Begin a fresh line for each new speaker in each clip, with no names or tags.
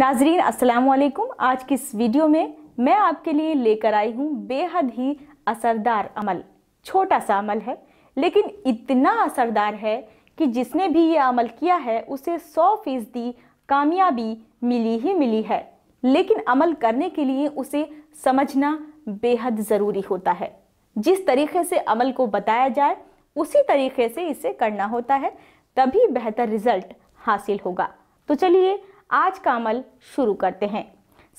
नाजरीन अस्सलाम वालेकुम आज की इस वीडियो में मैं आपके लिए लेकर आई हूँ बेहद ही असरदार अमल छोटा सा अमल है लेकिन इतना असरदार है कि जिसने भी ये अमल किया है उसे सौ फीसदी कामयाबी मिली ही मिली है लेकिन अमल करने के लिए उसे समझना बेहद ज़रूरी होता है जिस तरीके से अमल को बताया जाए उसी तरीके से इसे करना होता है तभी बेहतर रिज़ल्ट हासिल होगा तो चलिए आज का अमल शुरू करते हैं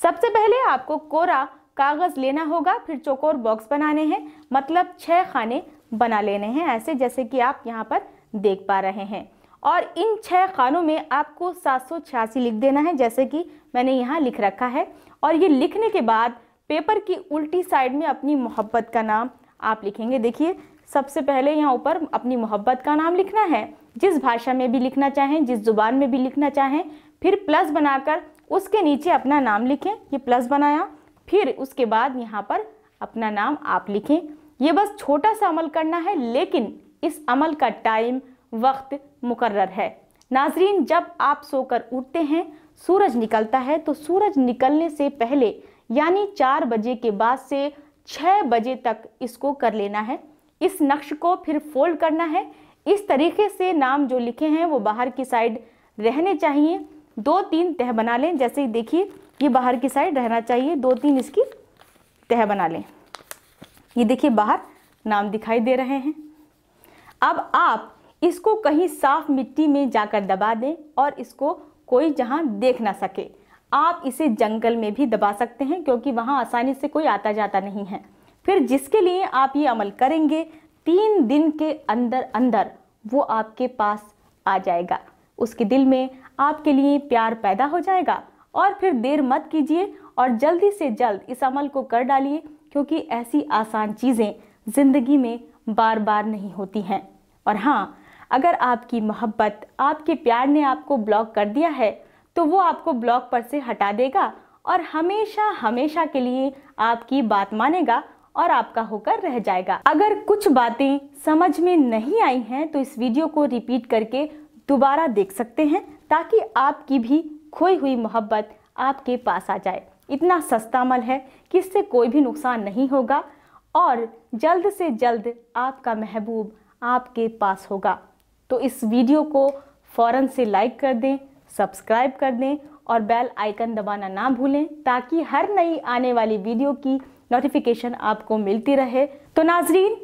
सबसे पहले आपको कोरा कागज़ लेना होगा फिर चौकोर बॉक्स बनाने हैं मतलब छः खाने बना लेने हैं ऐसे जैसे कि आप यहाँ पर देख पा रहे हैं और इन छः खानों में आपको सात लिख देना है जैसे कि मैंने यहाँ लिख रखा है और ये लिखने के बाद पेपर की उल्टी साइड में अपनी मोहब्बत का नाम आप लिखेंगे देखिए सबसे पहले यहाँ ऊपर अपनी मोहब्बत का नाम लिखना है जिस भाषा में भी लिखना चाहें जिस ज़ुबान में भी लिखना चाहें फिर प्लस बनाकर उसके नीचे अपना नाम लिखें ये प्लस बनाया फिर उसके बाद यहाँ पर अपना नाम आप लिखें ये बस छोटा सा अमल करना है लेकिन इस अमल का टाइम वक्त मुकर्र है नाजरीन जब आप सोकर उठते हैं सूरज निकलता है तो सूरज निकलने से पहले यानी चार बजे के बाद से छः बजे तक इसको कर लेना है इस नक्श को फिर फोल्ड करना है इस तरीके से नाम जो लिखे हैं वो बाहर की साइड रहने चाहिए दो तीन तह बना लें जैसे देखिए ये बाहर की साइड रहना चाहिए दो तीन इसकी तह बना लें ये देखिए बाहर नाम दिखाई दे रहे हैं अब आप इसको कहीं साफ मिट्टी में जाकर दबा दें और इसको कोई जहां देख ना सके आप इसे जंगल में भी दबा सकते हैं क्योंकि वहां आसानी से कोई आता जाता नहीं है फिर जिसके लिए आप ये अमल करेंगे तीन दिन के अंदर अंदर वो आपके पास आ जाएगा उसके दिल में आपके लिए प्यार पैदा हो जाएगा और फिर देर मत कीजिए और जल्दी से जल्द इस अमल को कर डालिए क्योंकि ऐसी आसान चीज़ें ज़िंदगी में बार बार नहीं होती हैं और हाँ अगर आपकी मोहब्बत आपके प्यार ने आपको ब्लॉक कर दिया है तो वो आपको ब्लॉक पर से हटा देगा और हमेशा हमेशा के लिए आपकी बात मानेगा और आपका होकर रह जाएगा अगर कुछ बातें समझ में नहीं आई हैं तो इस वीडियो को रिपीट करके दोबारा देख सकते हैं ताकि आपकी भी खोई हुई मोहब्बत आपके पास आ जाए इतना सस्ता मल है कि इससे कोई भी नुकसान नहीं होगा और जल्द से जल्द आपका महबूब आपके पास होगा तो इस वीडियो को फ़ौर से लाइक कर दें सब्सक्राइब कर दें और बेल आइकन दबाना ना भूलें ताकि हर नई आने वाली वीडियो की नोटिफिकेशन आपको मिलती रहे तो नाजरीन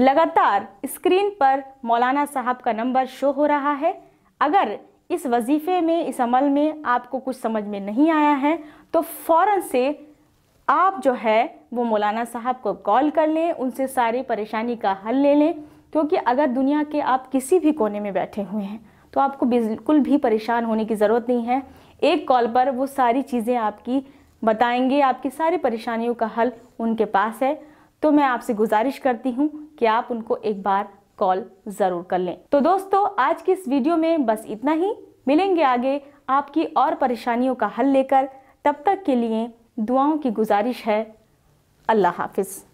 लगातार स्क्रीन पर मौलाना साहब का नंबर शो हो रहा है अगर इस वजीफ़े में इस अमल में आपको कुछ समझ में नहीं आया है तो फ़ौर से आप जो है वो मौलाना साहब को कॉल कर लें उनसे सारी परेशानी का हल ले लें क्योंकि अगर दुनिया के आप किसी भी कोने में बैठे हुए हैं तो आपको बिल्कुल भी परेशान होने की ज़रूरत नहीं है एक कॉल पर वो सारी चीज़ें आपकी बताएंगे आपकी सारी परेशानियों का हल उनके पास है तो मैं आपसे गुजारिश करती हूँ कि आप उनको एक बार कॉल ज़रूर कर लें तो दोस्तों आज की इस वीडियो में बस इतना ही मिलेंगे आगे आपकी और परेशानियों का हल लेकर तब तक के लिए दुआओं की गुजारिश है अल्लाह हाफिज़